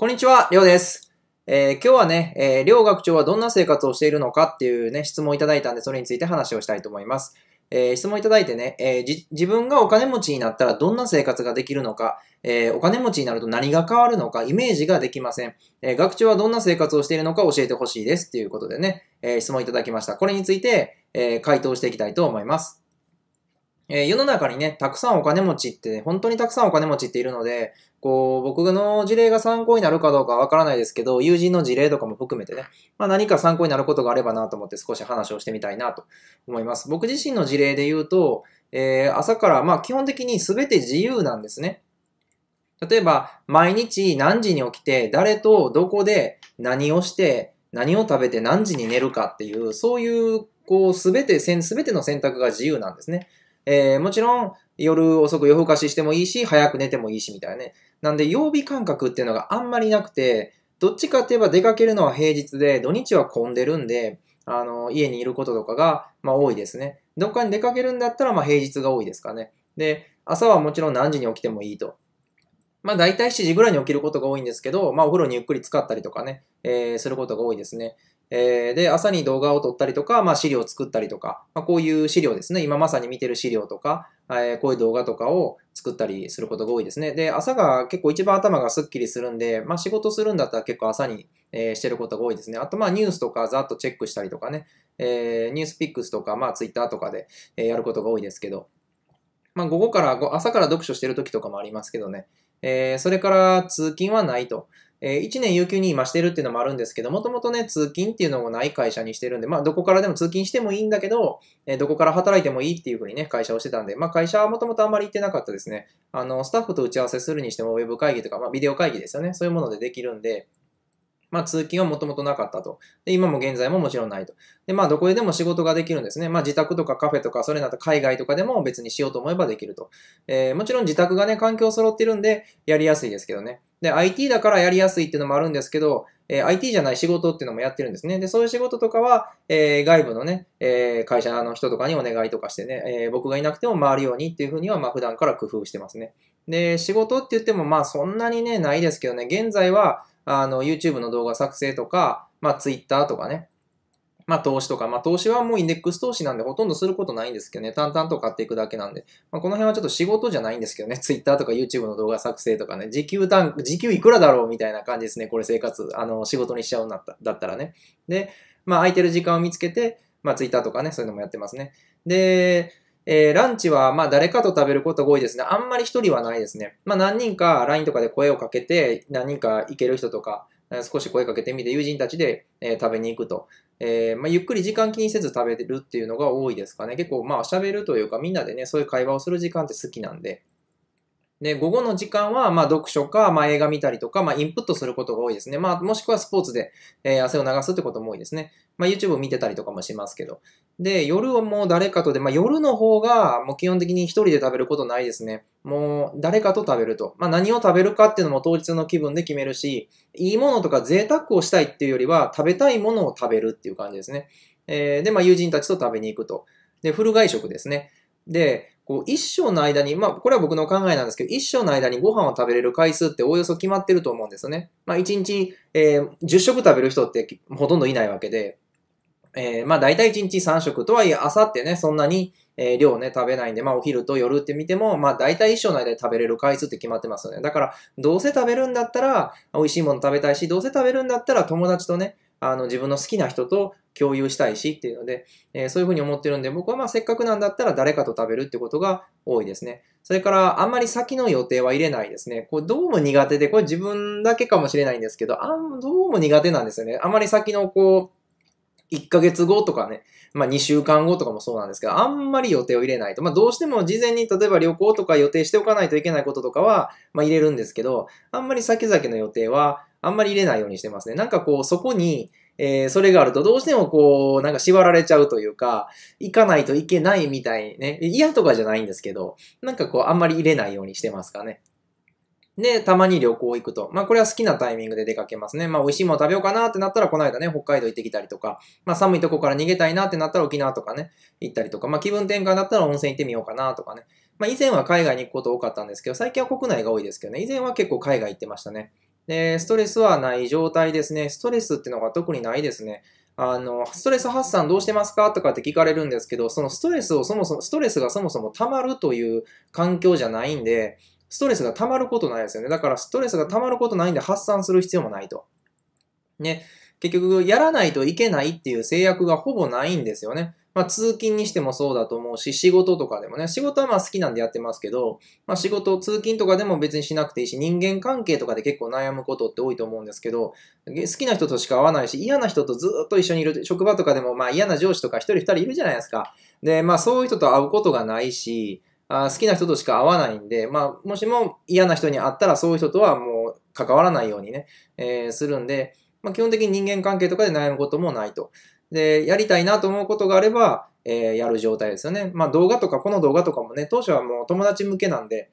こんにちは、りょうです。えー、今日はね、えー、りょう学長はどんな生活をしているのかっていうね、質問をいただいたんで、それについて話をしたいと思います。えー、質問いただいてね、えー、自分がお金持ちになったらどんな生活ができるのか、えー、お金持ちになると何が変わるのか、イメージができません。え学長はどんな生活をしているのか教えてほしいです。っていうことでね、え質問いただきました。これについて、え回答していきたいと思います。えー、世の中にね、たくさんお金持ちって、本当にたくさんお金持ちっているので、こう、僕の事例が参考になるかどうかわからないですけど、友人の事例とかも含めてね、まあ何か参考になることがあればなと思って少し話をしてみたいなと思います。僕自身の事例で言うと、えー、朝からまあ基本的に全て自由なんですね。例えば、毎日何時に起きて、誰とどこで何をして、何を食べて何時に寝るかっていう、そういう、こう、すべて、すべての選択が自由なんですね。えー、もちろん、夜遅く夜更かししてもいいし、早く寝てもいいし、みたいなね。なんで、曜日感覚っていうのがあんまりなくて、どっちかって言えば出かけるのは平日で、土日は混んでるんで、あの、家にいることとかが、まあ多いですね。どっかに出かけるんだったら、まあ平日が多いですかね。で、朝はもちろん何時に起きてもいいと。まあ大体7時ぐらいに起きることが多いんですけど、まあお風呂にゆっくり使ったりとかね、えー、することが多いですね。えー、で、朝に動画を撮ったりとか、まあ、資料を作ったりとか、まあ、こういう資料ですね。今まさに見てる資料とか、えー、こういう動画とかを作ったりすることが多いですね。で、朝が結構一番頭がスッキリするんで、まあ、仕事するんだったら結構朝に、えー、してることが多いですね。あと、まあ、ニュースとかざっとチェックしたりとかね、えー、ニュースピックスとか、まあ、ツイッターとかで、えやることが多いですけど、まあ、午後から、朝から読書してる時とかもありますけどね、えそれから通勤はないと。えー、1年有給に今してるっていうのもあるんですけど、もともとね、通勤っていうのもない会社にしてるんで、まあ、どこからでも通勤してもいいんだけど、えー、どこから働いてもいいっていうふうにね、会社をしてたんで、まあ、会社はもともとあんまり行ってなかったですね。あの、スタッフと打ち合わせするにしても、ウェブ会議とか、まあ、ビデオ会議ですよね。そういうものでできるんで、まあ、通勤はもともとなかったと。で、今も現在ももちろんないと。で、まあ、どこへでも仕事ができるんですね。まあ、自宅とかカフェとか、それなど海外とかでも別にしようと思えばできると。えー、もちろん自宅がね、環境揃ってるんで、やりやすいですけどね。で、IT だからやりやすいっていうのもあるんですけど、え IT じゃない仕事っていうのもやってるんですね。で、そういう仕事とかは、えー、外部のね、えー、会社の人とかにお願いとかしてね、えー、僕がいなくても回るようにっていうふうには、まあ、普段から工夫してますね。で、仕事って言っても、まあ、そんなにね、ないですけどね、現在は、あの、YouTube の動画作成とか、まあ、Twitter とかね、まあ投資とか、まあ投資はもうインデックス投資なんでほとんどすることないんですけどね、淡々と買っていくだけなんで、まあこの辺はちょっと仕事じゃないんですけどね、Twitter とか YouTube の動画作成とかね、時給単、時給いくらだろうみたいな感じですね、これ生活、あの、仕事にしちゃうんだっただったらね。で、まあ空いてる時間を見つけて、まあ Twitter とかね、そういうのもやってますね。で、えー、ランチは、まあ、誰かと食べることが多いですね。あんまり一人はないですね。まあ、何人か LINE とかで声をかけて、何人か行ける人とか、少し声かけてみて、友人たちで、えー、食べに行くと。えー、まあ、ゆっくり時間気にせず食べるっていうのが多いですかね。結構まあ喋るというかみんなでね、そういう会話をする時間って好きなんで、で、午後の時間は、まあ、読書か、まあ、映画見たりとか、まあ、インプットすることが多いですね。まあ、もしくはスポーツで、えー、汗を流すってことも多いですね。まあ、YouTube 見てたりとかもしますけど。で、夜をもう誰かとで、まあ、夜の方が、もう基本的に一人で食べることないですね。もう、誰かと食べると。まあ、何を食べるかっていうのも当日の気分で決めるし、いいものとか贅沢をしたいっていうよりは、食べたいものを食べるっていう感じですね。えー、で、まあ、友人たちと食べに行くと。で、フル外食ですね。で、こう一生の間に、まあこれは僕の考えなんですけど、一生の間にご飯を食べれる回数っておおよそ決まってると思うんですよね。まあ1日、えー、10食食べる人ってほとんどいないわけで、えー、まあ大体1日3食とはいえ朝ってね、そんなに、えー、量ね、食べないんで、まあお昼と夜って見ても、まあ大体一生の間で食べれる回数って決まってますよね。だから、どうせ食べるんだったら、美味しいもの食べたいし、どうせ食べるんだったら友達とね、あの自分の好きな人と共有したいしっていうので、えー、そういうふうに思ってるんで、僕はまあせっかくなんだったら誰かと食べるってことが多いですね。それからあんまり先の予定は入れないですね。こうどうも苦手で、これ自分だけかもしれないんですけど、あんどうも苦手なんですよね。あんまり先のこう、1ヶ月後とかね、まあ2週間後とかもそうなんですけど、あんまり予定を入れないと。まあどうしても事前に例えば旅行とか予定しておかないといけないこととかは、まあ入れるんですけど、あんまり先々の予定はあんまり入れないようにしてますね。なんかこう、そこに、えー、それがあるとどうしてもこう、なんか縛られちゃうというか、行かないといけないみたいね。嫌とかじゃないんですけど、なんかこう、あんまり入れないようにしてますかね。で、たまに旅行行くと。まあ、これは好きなタイミングで出かけますね。まあ、美味しいもの食べようかなってなったら、この間ね、北海道行ってきたりとか、まあ、寒いとこから逃げたいなってなったら沖縄とかね、行ったりとか、まあ、気分転換だったら温泉行ってみようかなとかね。まあ、以前は海外に行くこと多かったんですけど、最近は国内が多いですけどね、以前は結構海外行ってましたね。で、ストレスはない状態ですね。ストレスってのが特にないですね。あの、ストレス発散どうしてますかとかって聞かれるんですけど、そのストレスをそもそも、ストレスがそもそも溜まるという環境じゃないんで、ストレスが溜まることないですよね。だからストレスが溜まることないんで発散する必要もないと。ね。結局、やらないといけないっていう制約がほぼないんですよね。まあ、通勤にしてもそうだと思うし、仕事とかでもね、仕事はまあ好きなんでやってますけど、まあ、仕事、通勤とかでも別にしなくていいし、人間関係とかで結構悩むことって多いと思うんですけど、好きな人としか会わないし、嫌な人とずっと一緒にいる、職場とかでもまあ嫌な上司とか一人二人いるじゃないですか。で、まあそういう人と会うことがないし、あ好きな人としか会わないんで、まあ、もしも嫌な人に会ったらそういう人とはもう関わらないようにね、えー、するんで、まあ、基本的に人間関係とかで悩むこともないと。で、やりたいなと思うことがあれば、えー、やる状態ですよね。まあ動画とか、この動画とかもね、当初はもう友達向けなんで、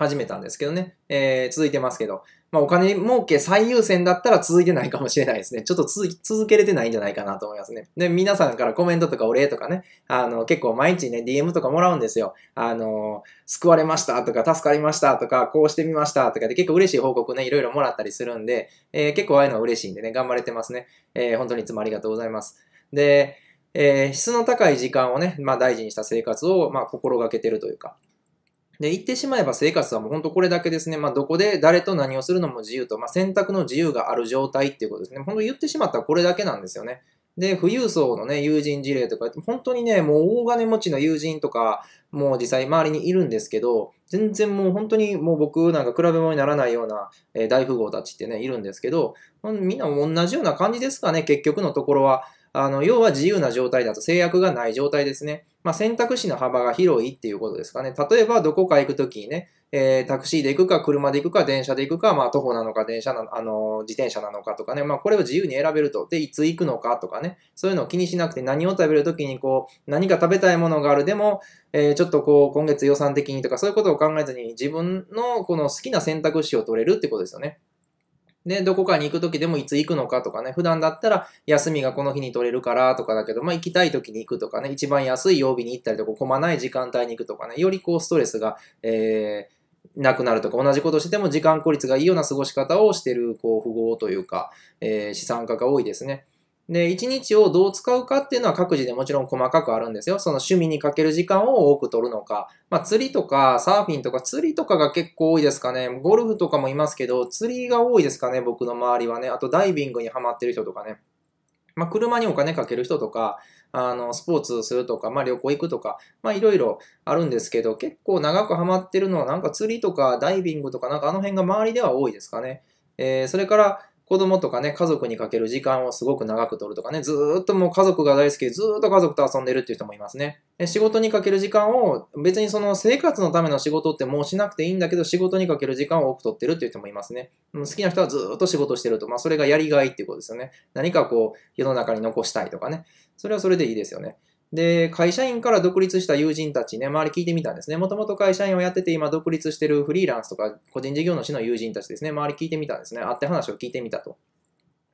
始めたんですけどね。えー、続いてますけど。まあ、お金儲け最優先だったら続いてないかもしれないですね。ちょっと続けれてないんじゃないかなと思いますね。で、皆さんからコメントとかお礼とかね、あの、結構毎日ね、DM とかもらうんですよ。あの、救われましたとか、助かりましたとか、こうしてみましたとかで結構嬉しい報告ね、いろいろもらったりするんで、えー、結構ああいうのは嬉しいんでね、頑張れてますね。えー、本当にいつもありがとうございます。で、えー、質の高い時間をね、まあ大事にした生活を、まあ心がけてるというか、で、言ってしまえば生活はもうほんとこれだけですね。まあ、どこで誰と何をするのも自由と、まあ、選択の自由がある状態っていうことですね。ほんと言ってしまったらこれだけなんですよね。で、富裕層のね、友人事例とか、本当にね、もう大金持ちの友人とか、もう実際周りにいるんですけど、全然もう本当にもう僕なんか比べ物にならないような、え大富豪たちってね、いるんですけど、みんな同じような感じですかね、結局のところは。あの、要は自由な状態だと制約がない状態ですね。まあ、選択肢の幅が広いっていうことですかね。例えば、どこか行くときにね、えー、タクシーで行くか、車で行くか、電車で行くか、まあ、徒歩なのか、電車な、あの自転車なのかとかね、まあ、これを自由に選べると。で、いつ行くのかとかね、そういうのを気にしなくて、何を食べるときに、こう、何か食べたいものがある、でも、えー、ちょっとこう、今月予算的にとか、そういうことを考えずに、自分のこの好きな選択肢を取れるってことですよね。ね、どこかに行く時でもいつ行くのかとかね、普段だったら休みがこの日に取れるからとかだけど、まあ行きたい時に行くとかね、一番安い曜日に行ったりとか、混まない時間帯に行くとかね、よりこうストレスが、えー、なくなるとか、同じことしても時間効率がいいような過ごし方をしてる、こう、符号というか、えー、資産家が多いですね。で、一日をどう使うかっていうのは各自でもちろん細かくあるんですよ。その趣味にかける時間を多く取るのか。まあ、釣りとかサーフィンとか釣りとかが結構多いですかね。ゴルフとかもいますけど、釣りが多いですかね、僕の周りはね。あとダイビングにハマってる人とかね。まあ、車にお金かける人とか、あの、スポーツするとか、まあ、旅行行くとか、まあ、いろいろあるんですけど、結構長くハマってるのは、なんか釣りとかダイビングとか、なんかあの辺が周りでは多いですかね。えー、それから、子供とかね、家族にかける時間をすごく長く取るとかね、ずーっともう家族が大好きでずーっと家族と遊んでるっていう人もいますね。仕事にかける時間を、別にその生活のための仕事ってもうしなくていいんだけど、仕事にかける時間を多く取ってるっていう人もいますね。好きな人はずーっと仕事してると。まあそれがやりがいっていうことですよね。何かこう、世の中に残したいとかね。それはそれでいいですよね。で、会社員から独立した友人たちね、周り聞いてみたんですね。もともと会社員をやってて、今独立してるフリーランスとか個人事業主の友人たちですね、周り聞いてみたんですね。会って話を聞いてみたと。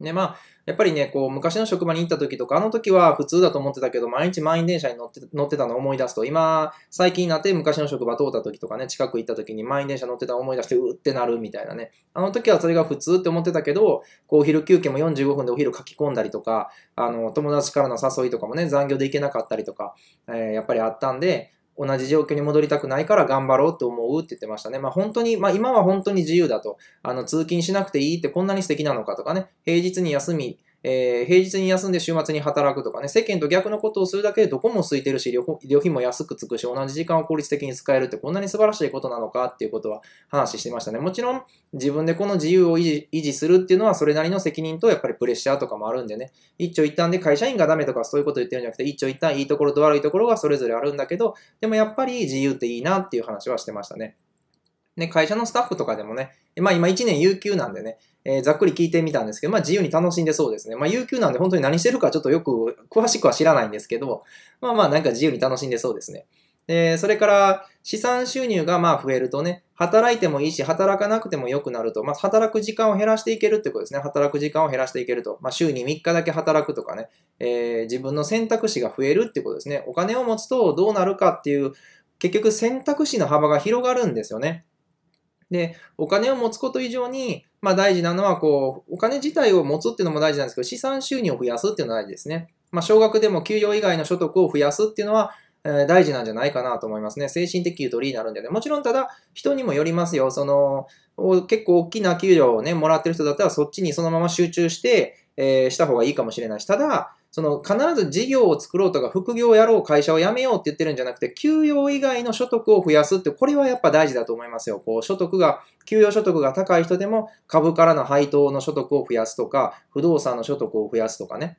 ね、まあ、やっぱりね、こう、昔の職場に行った時とか、あの時は普通だと思ってたけど、毎日満員電車に乗って乗ってたのを思い出すと、今、最近になって昔の職場通った時とかね、近く行った時に満員電車乗ってたのを思い出して、うーってなるみたいなね。あの時はそれが普通って思ってたけど、こう、お昼休憩も45分でお昼書き込んだりとか、あの、友達からの誘いとかもね、残業で行けなかったりとか、えー、やっぱりあったんで、同じ状況に戻りたくないから頑張ろうと思うって言ってましたね。まあ本当に、まあ今は本当に自由だと。あの、通勤しなくていいってこんなに素敵なのかとかね。平日に休みえー、平日に休んで週末に働くとかね、世間と逆のことをするだけでどこも空いてるし、旅費も安くつくし、同じ時間を効率的に使えるってこんなに素晴らしいことなのかっていうことは話してましたね。もちろん、自分でこの自由を維持維持するっていうのは、それなりの責任とやっぱりプレッシャーとかもあるんでね、一長一短で会社員がダメとかそういうこと言ってるんじゃなくて、一長一短いいところと悪いところがそれぞれあるんだけど、でもやっぱり自由っていいなっていう話はしてましたね。ね、会社のスタッフとかでもね、まあ今1年有給なんでね、えー、ざっくり聞いてみたんですけど、まあ自由に楽しんでそうですね。まあ有給なんで本当に何してるかちょっとよく詳しくは知らないんですけど、まあまあなんか自由に楽しんでそうですね。で、それから資産収入がまあ増えるとね、働いてもいいし、働かなくても良くなると、まあ働く時間を減らしていけるってことですね。働く時間を減らしていけると。まあ週に3日だけ働くとかね、えー、自分の選択肢が増えるってことですね。お金を持つとどうなるかっていう、結局選択肢の幅が広がるんですよね。で、お金を持つこと以上に、まあ大事なのは、こう、お金自体を持つっていうのも大事なんですけど、資産収入を増やすっていうのは大事ですね。まあ少額でも給与以外の所得を増やすっていうのは、え大事なんじゃないかなと思いますね。精神的ゆとりになるんでね。もちろんただ、人にもよりますよ。その、結構大きな給料をね、もらってる人だったら、そっちにそのまま集中して、えー、した方がいいかもしれないし、ただ、その必ず事業を作ろうとか副業をやろう、会社を辞めようって言ってるんじゃなくて、給与以外の所得を増やすって、これはやっぱ大事だと思いますよ。こう、所得が、給与所得が高い人でも株からの配当の所得を増やすとか、不動産の所得を増やすとかね。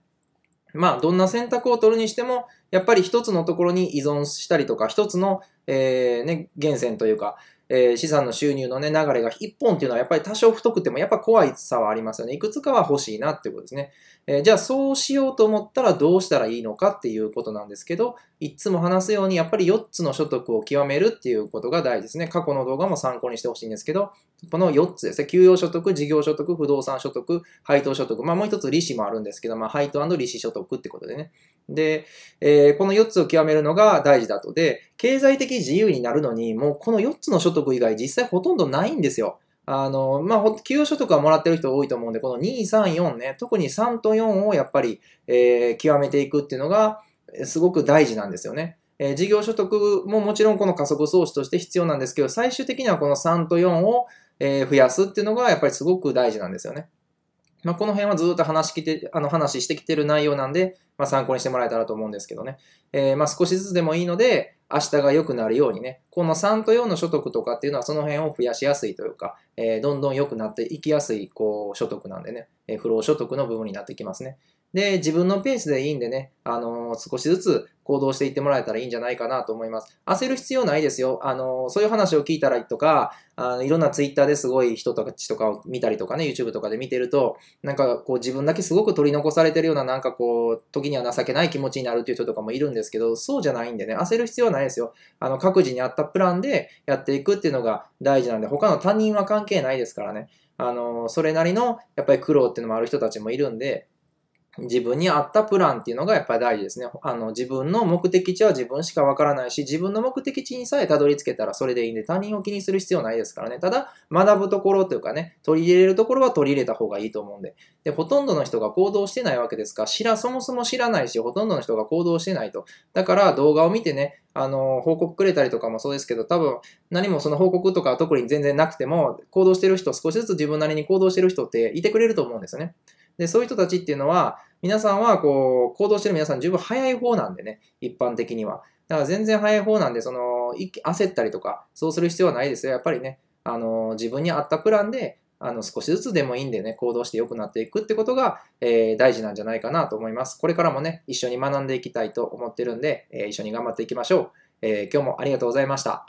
まあ、どんな選択を取るにしても、やっぱり一つのところに依存したりとか、一つの、えー、ね、源泉というか、えー、資産の収入のね、流れが1本っていうのはやっぱり多少太くてもやっぱ怖いさはありますよね。いくつかは欲しいなっていうことですね。えー、じゃあそうしようと思ったらどうしたらいいのかっていうことなんですけど、いつも話すように、やっぱり4つの所得を極めるっていうことが大事ですね。過去の動画も参考にしてほしいんですけど、この4つですね。給与所得、事業所得、不動産所得、配当所得。まあもう一つ利子もあるんですけど、まあ配当利子所得ってことでね。で、えー、この4つを極めるのが大事だと。で、経済的自由になるのに、もうこの4つの所得以外実際ほとんどないんですよ。あの、まあ、給与所得はもらってる人多いと思うんで、この2、3、4ね、特に3と4をやっぱり、えー、極めていくっていうのが、すごく大事なんですよね。えー、事業所得ももちろんこの加速装置として必要なんですけど、最終的にはこの3と4を、えー、増やすっていうのがやっぱりすごく大事なんですよね。まあ、この辺はずっと話きて、あの話してきてる内容なんで、まあ、参考にしてもらえたらと思うんですけどね。えー、まあ少しずつでもいいので、明日が良くなるようにね、この3と4の所得とかっていうのはその辺を増やしやすいというか、えー、どんどん良くなっていきやすい、こう、所得なんでね、えー、不労所得の部分になってきますね。で、自分のペースでいいんでね、あのー、少しずつ行動していってもらえたらいいんじゃないかなと思います。焦る必要ないですよ。あのー、そういう話を聞いたりとか、あのいろんなツイッターですごい人たちとかを見たりとかね、YouTube とかで見てると、なんかこう自分だけすごく取り残されてるような、なんかこう、時には情けない気持ちになるっていう人とかもいるんですけど、そうじゃないんでね、焦る必要ないですよ。あの、各自に合ったプランでやっていくっていうのが大事なんで、他の他人は関係ないですからね。あのー、それなりの、やっぱり苦労っていうのもある人たちもいるんで、自分に合ったプランっていうのがやっぱり大事ですね。あの自分の目的地は自分しかわからないし、自分の目的地にさえたどり着けたらそれでいいんで、他人を気にする必要ないですからね。ただ、学ぶところというかね、取り入れるところは取り入れた方がいいと思うんで。で、ほとんどの人が行動してないわけですから、知ら、そもそも知らないし、ほとんどの人が行動してないと。だから動画を見てね、あの、報告くれたりとかもそうですけど、多分何もその報告とか特に全然なくても、行動してる人、少しずつ自分なりに行動してる人っていてくれると思うんですよね。で、そういう人たちっていうのは、皆さんはこう、行動してる皆さん十分早い方なんでね、一般的には。だから全然早い方なんで、その、焦ったりとか、そうする必要はないですよ。やっぱりね、あの、自分に合ったプランで、あの、少しずつでもいいんでね、行動して良くなっていくってことが、えー、大事なんじゃないかなと思います。これからもね、一緒に学んでいきたいと思ってるんで、えー、一緒に頑張っていきましょう。えー、今日もありがとうございました。